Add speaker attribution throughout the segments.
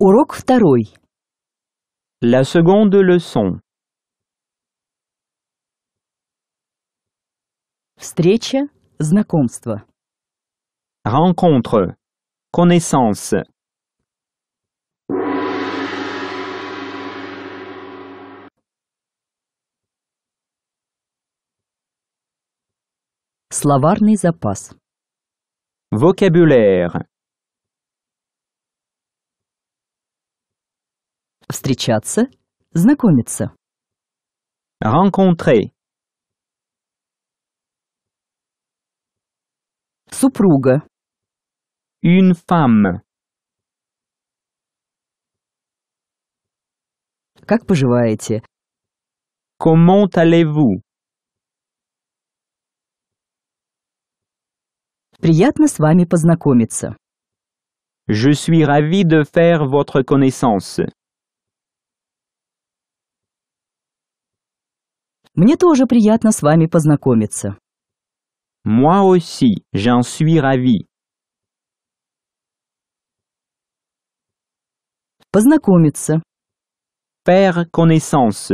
Speaker 1: Урок второй. La seconde leçon. Встреча, знакомство. Rencontre. Connaissance.
Speaker 2: Словарный запас.
Speaker 1: Vocabulaire.
Speaker 2: Встречаться, знакомиться.
Speaker 1: Rencontrer. Супруга. Une femme. Как поживаете? Comment allez-vous?
Speaker 2: Приятно с вами познакомиться.
Speaker 1: Je suis ravi de faire votre connaissance.
Speaker 2: Мне тоже приятно с вами познакомиться.
Speaker 1: Moi aussi, j'en suis ravi. Познакомиться. Faire connaissance.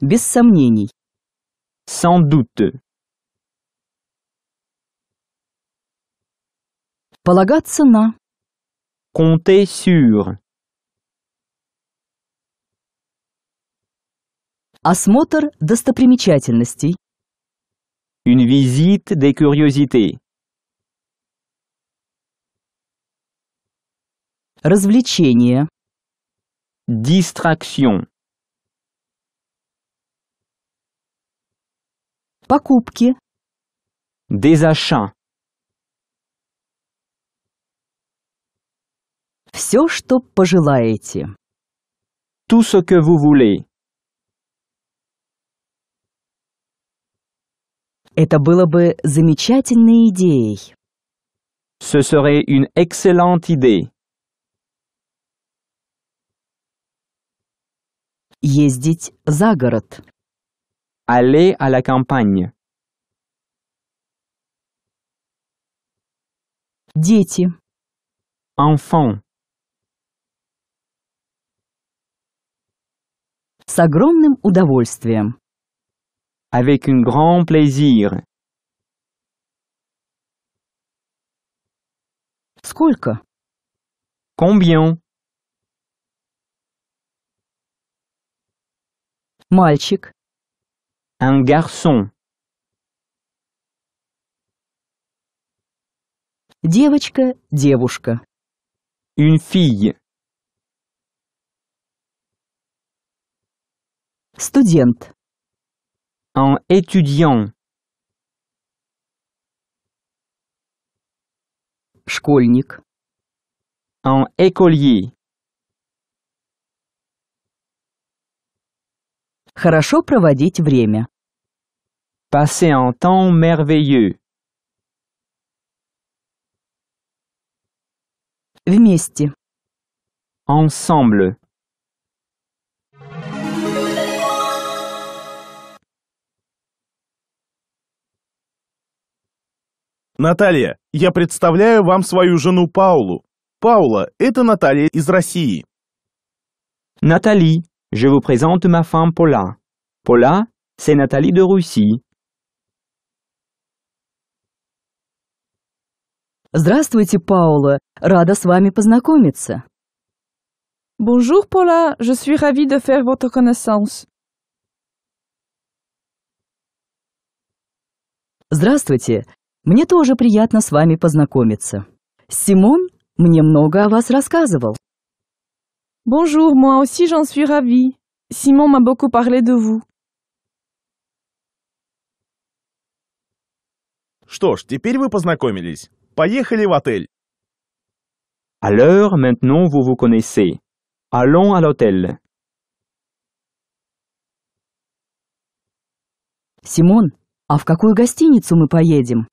Speaker 2: Без сомнений.
Speaker 1: Sans doute. Полагаться на. Compter sur.
Speaker 2: Осмотр достопримечательностей.
Speaker 1: Une visite des curiosités. Развлечения. Distraction. Покупки. Des achats. Все, что
Speaker 2: пожелаете.
Speaker 1: Tout ce que vous voulez.
Speaker 2: Это было бы замечательной идеей.
Speaker 1: Ce serait une excellente idée. Ездить за город. Aller à la campagne. Дети. Enfants.
Speaker 2: С огромным удовольствием.
Speaker 1: Avec un grand plaisir. Сколько? Combien?
Speaker 2: Мальчик.
Speaker 1: Un garçon.
Speaker 2: Девочка,
Speaker 1: девушка. Une fille. Студент. en étudiant. Школьник. En écolier. Хорошо проводить время. Passer un temps merveilleux. Вместе. Ensemble.
Speaker 3: Наталья, я представляю вам свою жену Паулу. Паула, это Наталья из России.
Speaker 1: Натали, je vous présente ma femme Paula. Paula, c'est Nathalie de Russie.
Speaker 2: Здравствуйте, Паула. Рада с вами познакомиться.
Speaker 4: Bonjour, Paula. Je suis ravie de faire votre connaissance.
Speaker 2: Здравствуйте. Мне тоже приятно с вами познакомиться. Симон мне много о вас рассказывал.
Speaker 4: Bonjour, moi aussi j'en suis ravie. Simon m'a beaucoup parlé de vous.
Speaker 3: Что ж, теперь вы познакомились. Поехали в отель.
Speaker 1: À maintenant, vous vous connaissez. Allons à l'hôtel.
Speaker 2: Симон, а в какую гостиницу мы поедем?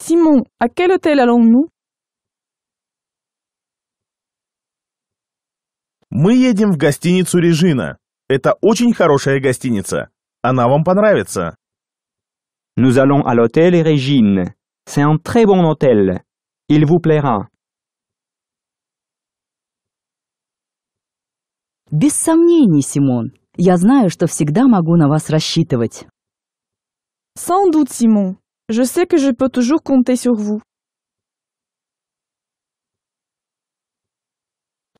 Speaker 4: Simon, à quel hôtel allons-nous
Speaker 3: Мы едем в гостиницу Режина. Это очень хорошая гостиница. Она вам понравится. Nous allons à l'hôtel Régine. C'est
Speaker 1: un très bon hôtel. Il vous plaira.
Speaker 2: Без сомнений, Симон. Я знаю, что всегда могу на вас рассчитывать.
Speaker 4: Sans doute, Simon. Je sais que je peux toujours compter sur vous.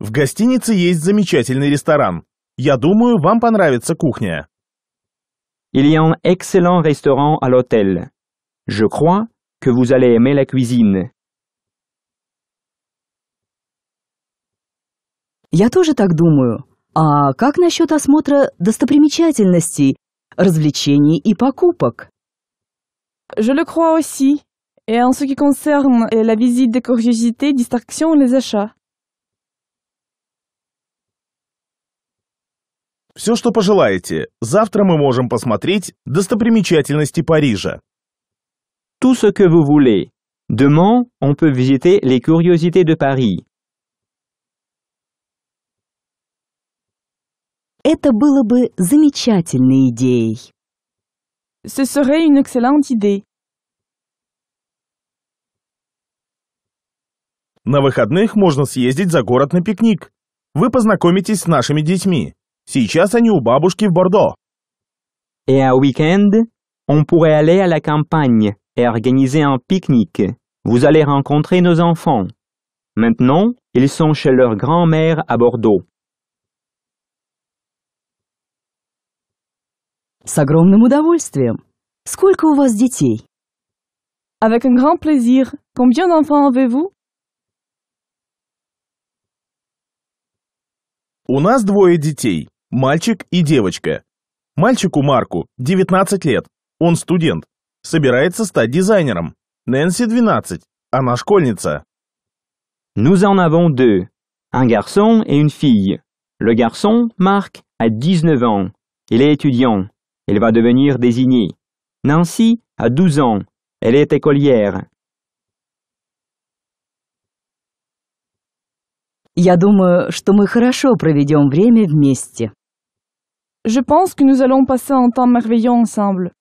Speaker 3: В гостинице есть замечательный ресторан. Я думаю, вам понравится кухня. Il y a un excellent restaurant à l'hôtel. Je crois que vous allez
Speaker 1: aimer la cuisine.
Speaker 2: Я тоже так думаю. А как насчет осмотра достопримечательностей, развлечений и покупок?
Speaker 4: Je le crois aussi. Et en ce qui concerne la visite des curiosités, distractions les achats.
Speaker 3: Все, что пожелаете. Завтра мы можем посмотреть достопримечательности Парижа. Tout ce que vous voulez. Demain, on peut visiter les curiosités de Paris.
Speaker 4: Это было бы замечательной идеей. Ce serait une excellente idée.
Speaker 3: Et
Speaker 1: un week-end, on pourrait aller à la campagne et organiser un pique-nique. Vous allez rencontrer nos enfants. Maintenant, ils sont chez leur grand-mère à Bordeaux.
Speaker 2: С огромным удовольствием. Сколько у вас детей? Avec un grand
Speaker 4: plaisir. Combien d'enfants avez-vous?
Speaker 3: У нас двое детей, мальчик и девочка. Мальчику Марку 19 лет, он студент, собирается стать дизайнером. Нэнси 12, она школьница. Nous en avons deux, un garçon
Speaker 1: et une fille. Le garçon, Marc, a 19 ans. Il est étudiant. Elle va devenir désignée. Nancy a 12 ans. Elle est écolière.
Speaker 2: Я Je
Speaker 4: pense que nous allons passer un temps merveilleux ensemble.